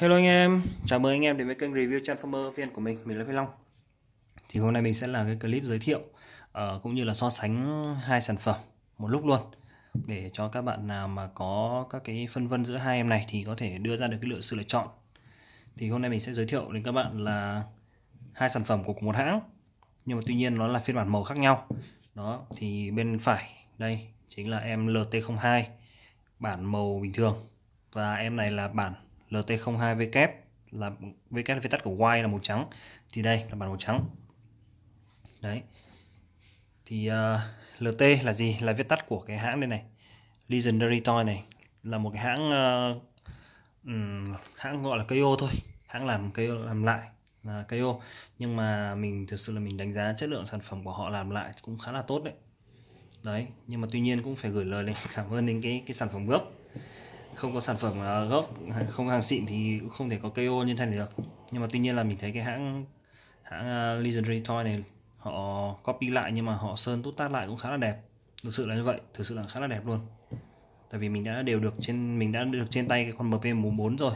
Hello anh em, chào mừng anh em đến với kênh review Transformer viên của mình, mình là Phi Long Thì hôm nay mình sẽ làm cái clip giới thiệu uh, cũng như là so sánh hai sản phẩm một lúc luôn Để cho các bạn nào mà có các cái phân vân giữa hai em này thì có thể đưa ra được cái lựa sự lựa chọn Thì hôm nay mình sẽ giới thiệu đến các bạn là hai sản phẩm của cùng một hãng Nhưng mà tuy nhiên nó là phiên bản màu khác nhau Đó, thì bên phải đây chính là em LT02 bản màu bình thường Và em này là bản LT02W kép e là W kép e là viết tắt của Y là màu trắng thì đây là bản màu trắng đấy thì uh, ờ, LT là gì là viết tắt của cái hãng đây này Legendary Toy này là một cái hãng uh, hãng gọi là KO thôi hãng làm KO làm lại là KO nhưng mà mình thực sự là mình đánh giá chất lượng sản phẩm của họ làm lại cũng khá là tốt đấy đấy nhưng mà tuy nhiên cũng phải gửi lời lên cảm ơn đến cái cái sản phẩm gốc không có sản phẩm à, gốc à, không hàng xịn thì không thể có KO như thế này được nhưng mà tuy nhiên là mình thấy cái hãng hãng à, Legendary Toy này họ copy lại nhưng mà họ sơn tút tát lại cũng khá là đẹp thực sự là như vậy thực sự là khá là đẹp luôn tại vì mình đã đều được trên mình đã được trên tay cái con MP 4 rồi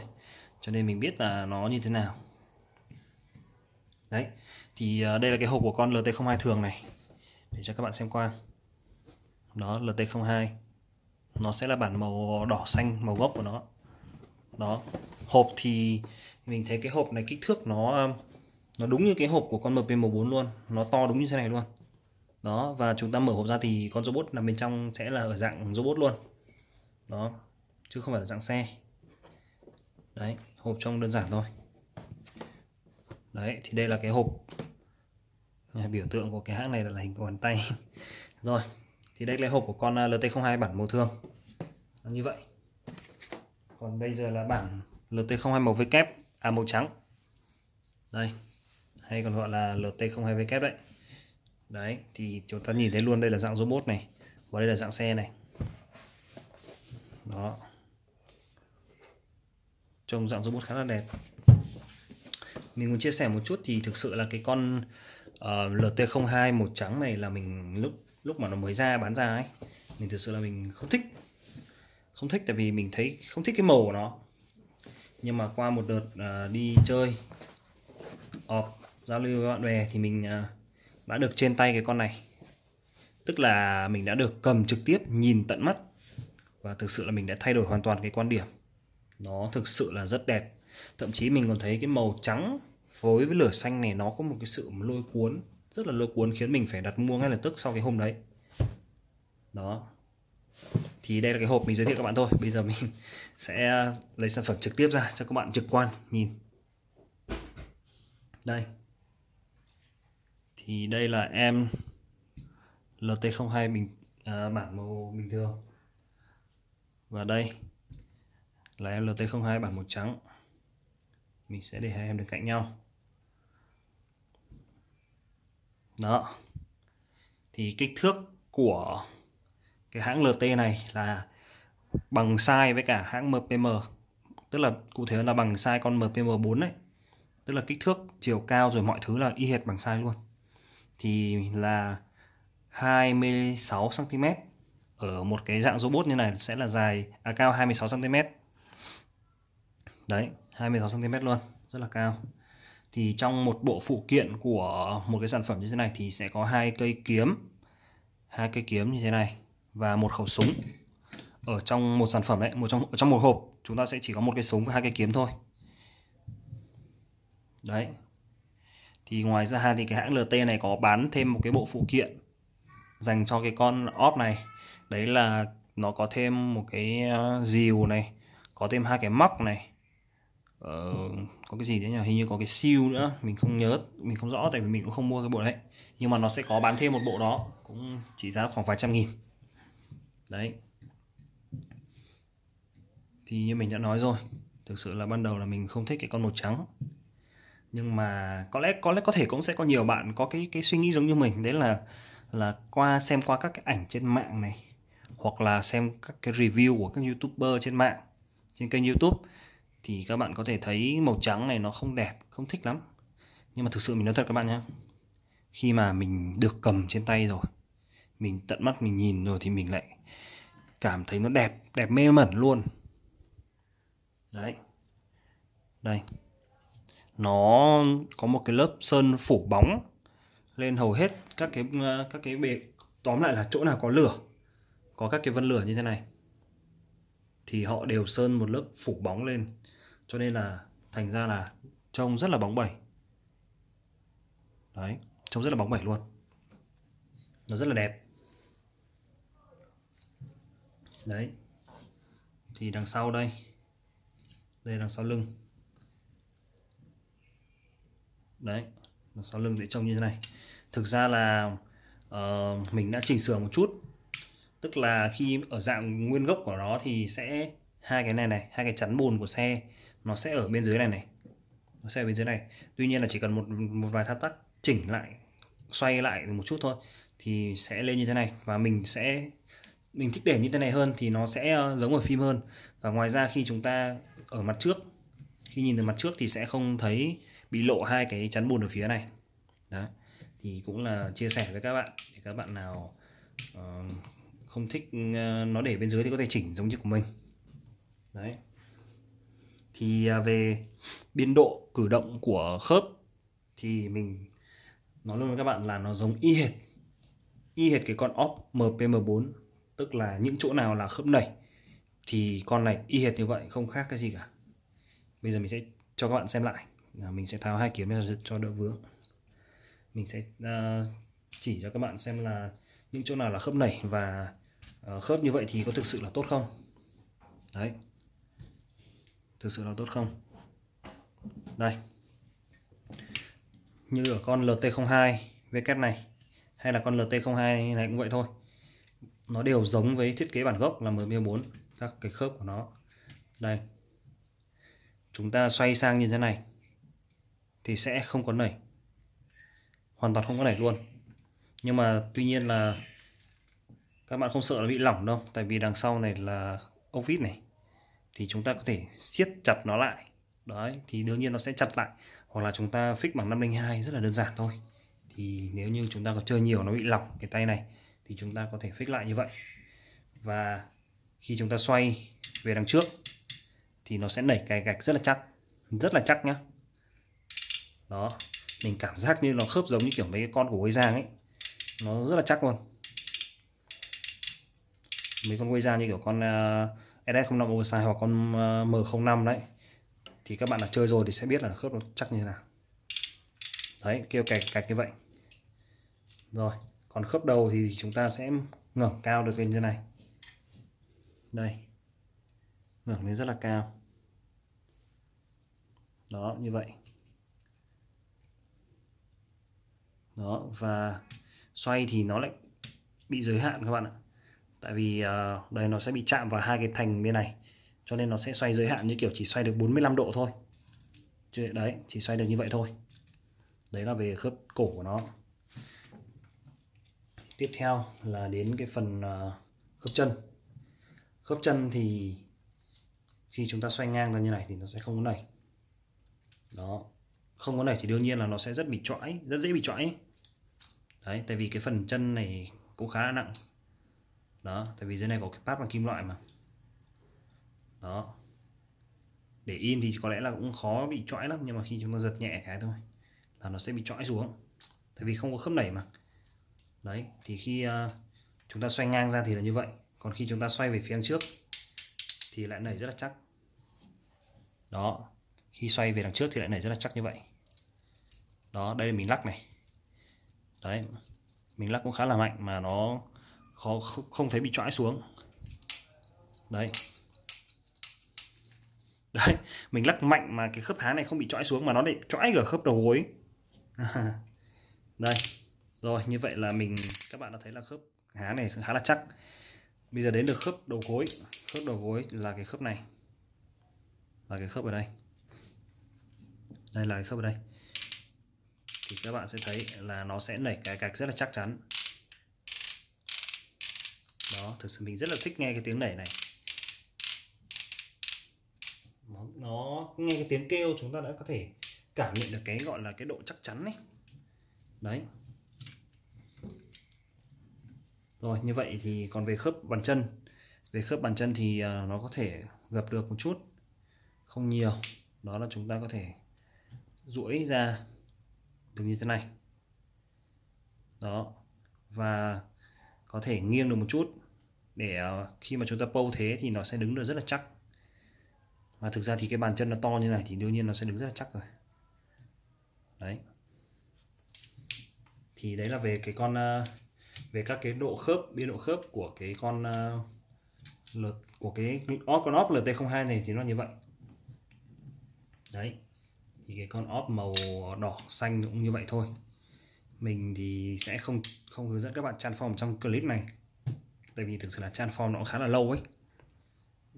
cho nên mình biết là nó như thế nào đấy thì đây là cái hộp của con LT02 thường này để cho các bạn xem qua đó LT02 nó sẽ là bản màu đỏ xanh màu gốc của nó đó hộp thì mình thấy cái hộp này kích thước nó um, nó đúng như cái hộp của con MP14 luôn nó to đúng như thế này luôn đó và chúng ta mở hộp ra thì con robot nằm bên trong sẽ là ở dạng robot luôn đó chứ không phải là dạng xe đấy hộp trông đơn giản thôi đấy thì đây là cái hộp biểu tượng của cái hãng này là hình của bàn tay rồi thì đây là hộp của con ờ, LT02 bản màu thường nó như vậy còn bây giờ là bản LT02 màu với kép à màu trắng đây hay còn gọi là LT02 với kép đấy đấy thì chúng ta nhìn thấy luôn đây là dạng robot này và đây là dạng xe này đó trông dạng robot khá là đẹp mình muốn chia sẻ một chút thì thực sự là cái con uh, ờ, LT02 màu trắng này là mình lúc lúc mà nó mới ra bán ra ấy mình thực sự là mình không thích không thích tại vì mình thấy không thích cái màu của nó nhưng mà qua một đợt uh, đi chơi họp giao lưu với bạn bè thì mình uh, đã được trên tay cái con này tức là mình đã được cầm trực tiếp nhìn tận mắt và thực sự là mình đã thay đổi hoàn toàn cái quan điểm nó thực sự là rất đẹp thậm chí mình còn thấy cái màu trắng phối với lửa xanh này nó có một cái sự lôi cuốn rất là lôi cuốn khiến mình phải đặt mua ngay lập tức sau cái hôm đấy đó thì đây là cái hộp mình giới thiệu các bạn thôi bây giờ mình sẽ lấy sản phẩm trực tiếp ra cho các bạn trực quan nhìn đây thì đây là em LT02 bình à, bản màu bình thường và đây là em LT02 bản màu trắng mình sẽ để hai em được cạnh nhau đó thì kích thước của cái hãng LT này là bằng size với cả hãng MPM tức là cụ thể là bằng size con MPM 4 đấy tức là kích thước chiều cao rồi mọi thứ là y hệt bằng size luôn thì là 26 cm ở một cái dạng robot như này sẽ là dài à, cao 26 cm đấy 26 cm luôn rất là cao thì trong một bộ phụ kiện của một cái sản phẩm như thế này thì sẽ có hai cây kiếm hai cây kiếm như thế này và một khẩu súng ở trong một sản phẩm đấy một trong ở trong một hộp chúng ta sẽ chỉ có một cái súng và hai cây kiếm thôi đấy thì ngoài ra thì cái hãng LT này có bán thêm một cái bộ phụ kiện dành cho cái con op này đấy là nó có thêm một cái ờ, dìu này có thêm hai cái móc này ờ, có cái gì đấy nhỉ hình như có cái siêu nữa mình không nhớ mình không rõ tại vì mình cũng không mua cái bộ đấy nhưng mà nó sẽ có bán thêm một bộ đó cũng chỉ giá khoảng vài trăm nghìn đấy thì như mình đã nói rồi thực sự là ban đầu là mình không thích cái con màu trắng nhưng mà có lẽ có lẽ có thể cũng sẽ có nhiều bạn có cái cái suy nghĩ giống như mình đấy là là qua xem qua các cái ảnh trên mạng này hoặc là xem các cái review của các youtuber trên mạng trên kênh youtube thì các bạn có thể thấy màu trắng này nó không đẹp không thích lắm nhưng mà thực sự mình nói thật các bạn nhé khi mà mình được cầm trên tay rồi mình tận mắt mình nhìn rồi thì mình lại cảm thấy nó đẹp đẹp mê mẩn luôn đấy đây nó có một cái lớp sơn phủ bóng lên hầu hết các cái ờ, các cái bề tóm lại là chỗ nào có lửa có các cái vân lửa như thế này thì họ đều sơn một lớp phủ bóng lên cho nên là thành ra là trông rất là bóng bẩy đấy trông rất là bóng bẩy luôn nó rất là đẹp đấy thì đằng sau đây đây đằng sau lưng đấy đằng sau lưng thì trông như thế này thực ra là uh, mình đã chỉnh sửa một chút tức là khi ở dạng nguyên gốc của nó thì sẽ hai cái này này hai cái chắn bùn của xe nó sẽ ở bên dưới này này nó sẽ ở bên dưới này tuy nhiên là chỉ cần một một vài thao tác chỉnh lại xoay lại một chút thôi thì sẽ lên như thế này và mình sẽ mình thích để như thế này hơn thì nó sẽ ờ, giống ở phim hơn và ngoài ra khi chúng ta ở mặt trước khi nhìn từ mặt trước thì sẽ không thấy bị lộ hai cái chắn bùn ở phía này đó thì cũng là chia sẻ với các bạn để các bạn nào uh, không thích uh, nó để bên dưới thì có thể chỉnh giống như của mình đấy thì à, về biên độ cử động của khớp thì mình nói luôn với các bạn là nó giống y hệt y hệt cái con op mpm4 tức là những chỗ nào là khớp nảy thì con này y hệt như vậy không khác cái gì cả bây giờ mình sẽ cho các bạn xem lại à, mình sẽ tháo hai kiếm ra cho đỡ vướng mình sẽ à, chỉ cho các bạn xem là những chỗ nào là khớp nảy và ờ, khớp như vậy thì có thực sự là tốt không đấy thực sự là tốt không đây như ở con LT02 VK e này hay là con LT02 này cũng vậy thôi nó đều giống với thiết kế bản gốc là M4 các cái khớp của nó đây chúng ta xoay sang như thế này thì sẽ không có nảy hoàn toàn không có nảy luôn nhưng mà tuy nhiên là các bạn không sợ nó bị lỏng đâu tại vì đằng sau này là ốc vít này thì chúng ta có thể siết chặt nó lại đấy thì đương nhiên nó sẽ chặt lại hoặc là chúng ta fix bằng 502 rất là đơn giản thôi thì nếu như chúng ta có chơi nhiều nó bị lỏng cái tay này thì chúng ta có thể fix lại như vậy và khi chúng ta xoay về đằng trước thì nó sẽ nảy cái gạch rất là chắc rất là chắc nhá đó mình cảm giác như nó khớp giống như kiểu mấy con của quay giang ấy nó rất là chắc luôn mấy con quay giang như kiểu con uh, SS05 oversize hoặc con ờ, M05 đấy thì các bạn đã chơi rồi thì sẽ biết là khớp nó chắc như thế nào đấy kêu cạch cạch như vậy rồi còn khớp đầu thì chúng ta sẽ ngẩng cao được lên như này đây ngẩng lên rất là cao đó như vậy đó và xoay thì nó lại bị giới hạn các bạn ạ tại vì ờ, đây nó sẽ bị chạm vào hai cái thành bên này cho nên nó sẽ xoay giới hạn như kiểu chỉ xoay được 45 độ thôi Chứ đấy chỉ xoay được như vậy thôi đấy là về khớp cổ của nó tiếp theo là đến cái phần ờ, khớp chân khớp chân thì khi chúng ta xoay ngang ra như này thì nó sẽ không có nảy đó không có nảy thì đương nhiên là nó sẽ rất bị trõi rất dễ bị trõi đấy tại vì cái phần chân này cũng khá là nặng đó tại vì dưới này có cái pad bằng kim loại mà đó để in thì có lẽ là cũng khó bị trõi lắm nhưng mà khi chúng ta giật nhẹ cái thôi là nó sẽ bị trõi xuống tại vì không có khớp đẩy mà đấy thì khi uh, chúng ta xoay ngang ra thì là như vậy còn khi chúng ta xoay về phía trước thì lại nảy rất là chắc đó khi xoay về đằng trước thì lại nảy rất là chắc như vậy đó đây là mình lắc này đấy mình lắc cũng khá là mạnh mà nó khó không thấy bị trõi xuống đấy đấy mình lắc mạnh mà cái khớp há này không bị trõi xuống mà nó lại trõi ở khớp đầu gối đây rồi như vậy là mình các bạn đã thấy là khớp há này khá là chắc bây giờ đến được khớp đầu gối khớp đầu gối là cái khớp này là cái khớp ở đây đây là cái khớp ở đây thì các bạn sẽ thấy là nó sẽ nảy cái cạch rất là chắc chắn đó thực sự mình rất là thích nghe cái tiếng nảy này nó nó nghe cái tiếng kêu chúng ta đã có thể cảm nhận được cái gọi là cái độ chắc chắn đấy đấy rồi như vậy thì còn về khớp bàn chân về khớp bàn chân thì à, nó có thể gập được một chút không nhiều đó là chúng ta có thể duỗi ra được như thế này đó và có thể nghiêng được một chút để ờ, khi mà chúng ta pâu thế thì nó sẽ đứng được rất là chắc và thực ra thì cái bàn chân nó to như này thì đương nhiên nó sẽ đứng rất là chắc rồi đấy thì đấy là về cái con ờ, về các cái độ khớp biên độ khớp của cái con ờ, lượt của cái con op LT02 này thì nó như vậy đấy thì cái con op màu đỏ xanh cũng như vậy thôi mình thì sẽ không không hướng dẫn các bạn chăn phòng trong clip này tại vì thực sự là transform nó cũng khá là lâu ấy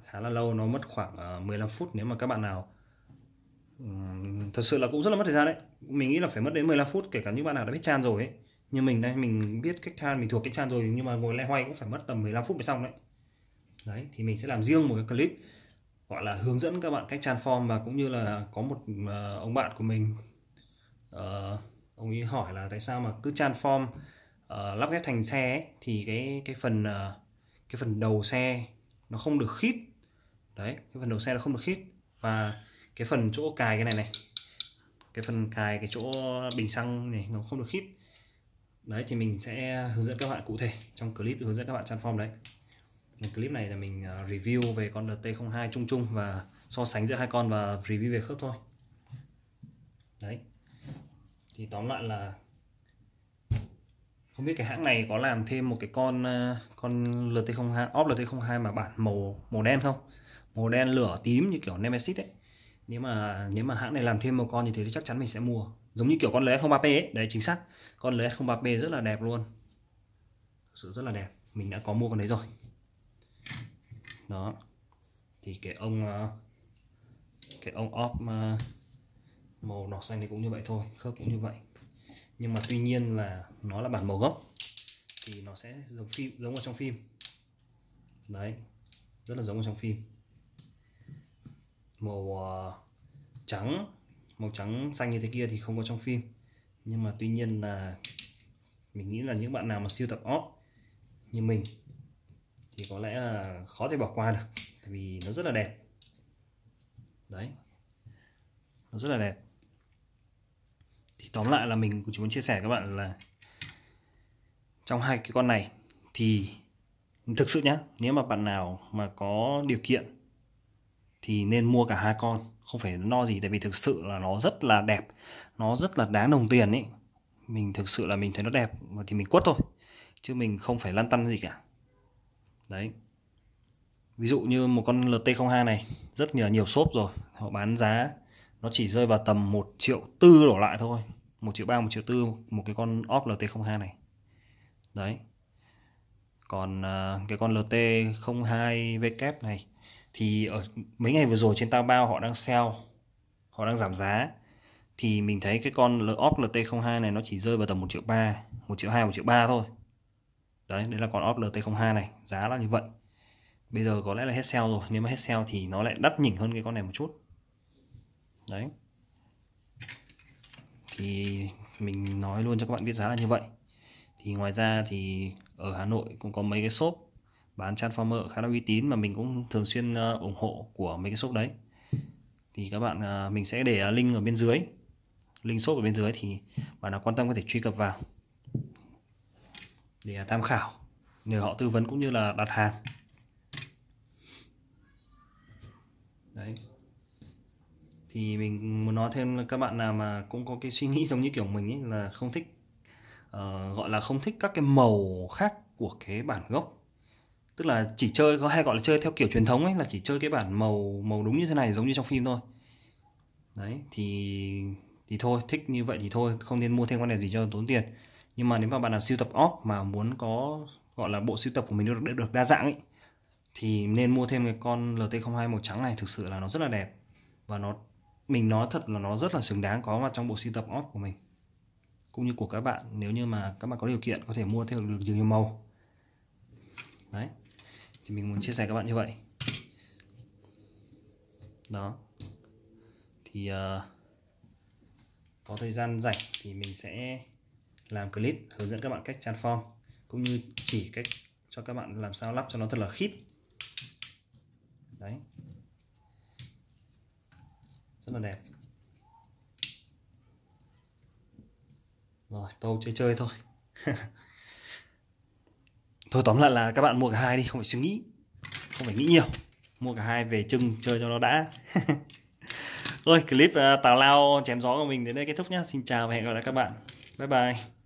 khá là lâu nó mất khoảng 15 ờ, phút nếu mà các bạn nào um, thật sự là cũng rất là mất thời gian đấy mình nghĩ là phải mất đến 15 phút kể cả những bạn nào đã biết chan rồi ấy như mình đây mình biết cách chan mình thuộc cái chan rồi nhưng mà ngồi loay hoay cũng phải mất tầm 15 phút mới xong đấy đấy thì mình sẽ làm riêng một cái clip gọi là hướng dẫn các bạn cách chan form và cũng như là có một uh, ông bạn của mình uh, ông ấy hỏi là tại sao mà cứ chan transform Ờ, lắp ghép thành xe ấy, thì cái cái phần uh, cái phần đầu xe nó không được khít đấy cái phần đầu xe nó không được khít và cái phần chỗ cài cái này này cái phần cài cái chỗ bình xăng này nó không được khít đấy thì mình sẽ hướng dẫn các bạn cụ thể trong clip hướng dẫn các bạn transform đấy một clip này là mình ờ, review về con LT02 chung chung và so sánh giữa hai con và review về khớp thôi đấy thì tóm lại là không biết cái hãng này có làm thêm một cái con ờ, con LT02 off LT02 mà bản màu màu đen không màu đen lửa tím như kiểu Nemesis ấy nếu mà nếu mà hãng này làm thêm một con như thế thì chắc chắn mình sẽ mua giống như kiểu con lưới 03P ấy đấy chính xác con lưới 03P rất là đẹp luôn Thực sự rất là đẹp mình đã có mua con đấy rồi đó thì cái ông ờ, cái ông off ờ, màu đỏ xanh thì cũng như vậy thôi khớp cũng như vậy nhưng mà tuy nhiên là nó là bản màu gốc thì nó sẽ giống phim giống ở trong phim đấy rất là giống ở trong phim màu uh, trắng màu trắng xanh như thế kia thì không có trong phim nhưng mà tuy nhiên là mình nghĩ là những bạn nào mà siêu tập óp như mình thì có lẽ là khó thể bỏ qua được vì nó rất là đẹp đấy nó rất là đẹp tóm lại là mình cũng chỉ muốn chia sẻ các bạn là trong hai cái con này thì thực sự nhá nếu mà bạn nào mà có điều kiện thì nên mua cả hai con không phải no gì tại vì thực sự là nó rất là đẹp nó rất là đáng đồng tiền ấy mình thực sự là mình thấy nó đẹp thì mình quất thôi chứ mình không phải lăn tăn gì cả đấy ví dụ như một con LT02 này rất nhiều nhiều shop rồi họ bán giá nó chỉ rơi vào tầm 1 triệu tư đổ lại thôi 1 triệu 3, 1 triệu 4 một cái con OP LT02 này đấy còn à, cái con lt 02 VK này thì ở mấy ngày vừa rồi trên tao bao họ đang sell họ đang giảm giá thì mình thấy cái con OP LT02 này nó chỉ rơi vào tầm 1 triệu 3 1 triệu 2, 1 triệu 3 thôi đấy đấy là con OP LT02 này giá là như vậy bây giờ có lẽ là hết sell rồi nếu mà hết sell thì nó lại đắt nhỉnh hơn cái con này một chút đấy thì mình nói luôn cho các bạn biết giá là như vậy thì ngoài ra thì ở Hà Nội cũng có mấy cái shop bán transformer khá là uy tín mà mình cũng thường xuyên ờ, ủng hộ của mấy cái shop đấy thì các bạn ờ, mình sẽ để ờ, link ở bên dưới link shop ở bên dưới thì bạn nào quan tâm có thể truy cập vào để tham khảo nhờ họ tư vấn cũng như là đặt hàng đấy thì mình muốn nói thêm là các bạn nào mà cũng có cái suy nghĩ giống như kiểu mình ấy là không thích uh, gọi là không thích các cái màu khác của cái bản gốc tức là chỉ chơi có hay gọi là chơi theo kiểu truyền thống ấy là chỉ chơi cái bản màu màu đúng như thế này giống như trong phim thôi đấy thì thì thôi thích như vậy thì thôi không nên mua thêm con này gì cho tốn tiền nhưng mà nếu mà bạn nào siêu tập óc mà muốn có gọi là bộ siêu tập của mình được được đa dạng ấy thì nên mua thêm cái con LT02 màu trắng này thực sự là nó rất là đẹp và nó mình nói thật là nó rất là xứng đáng có mặt trong bộ sưu tập ót của mình cũng như của các bạn nếu như mà các bạn có điều kiện có thể mua theo được nhiều màu đấy thì mình muốn chia sẻ các bạn như vậy đó thì uh, có thời gian rảnh thì mình sẽ làm clip hướng dẫn các bạn cách transform cũng như chỉ cách cho các bạn làm sao lắp cho nó thật là khít đấy rất là đẹp rồi bầu chơi chơi thôi thôi tóm lại là các bạn mua cả hai đi không phải suy nghĩ không phải nghĩ nhiều mua cả hai về trưng chơi cho nó đã thôi clip uh, tào lao chém gió của mình đến đây kết thúc nhá xin chào và hẹn gặp lại các bạn bye bye